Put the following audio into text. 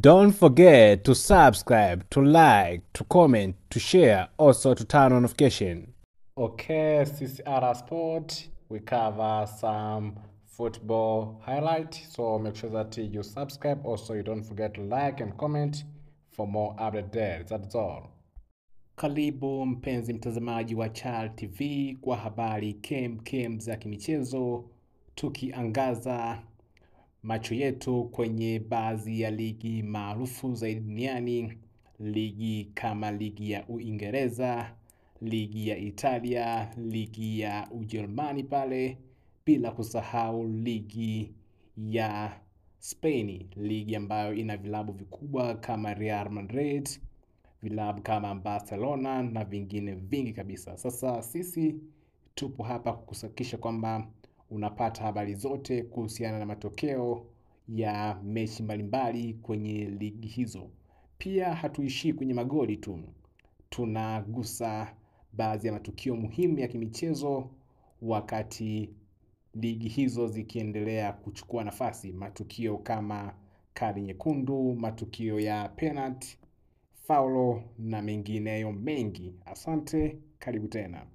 Don't forget to subscribe, to like, to comment, to share, also to turn on notification. Okay, CCR Sport, we cover some football highlight, so make sure that you subscribe. Also, you don't forget to like and comment for more updates there. That's all. Karibu mpenzi mtazamaji wa Chal TV kwa habari kem za kimichezo tukiangaza macho yetu kwenye baadhi ya ligi maarufu zaidi duniani, ligi kama ligi ya Uingereza, ligi ya Italia, ligi ya Ujerumani pale, bila kusahau ligi ya Spain, ligi ambayo ina vilabu vikubwa kama Real Madrid, vilabu kama Barcelona na vingine vingi kabisa. Sasa sisi tupo hapa kukusakisha kwamba unapata habari zote kuhusiana na matokeo ya mechi mbalimbali kwenye ligi hizo. Pia hatuishii kwenye magoli tu, tunagusa baadhi ya matukio muhimu ya kimichezo wakati ligi hizo zikiendelea kuchukua nafasi, matukio kama kadi nyekundu, matukio ya penalti, faulo na mengineyo mengi. Asante, karibu tena.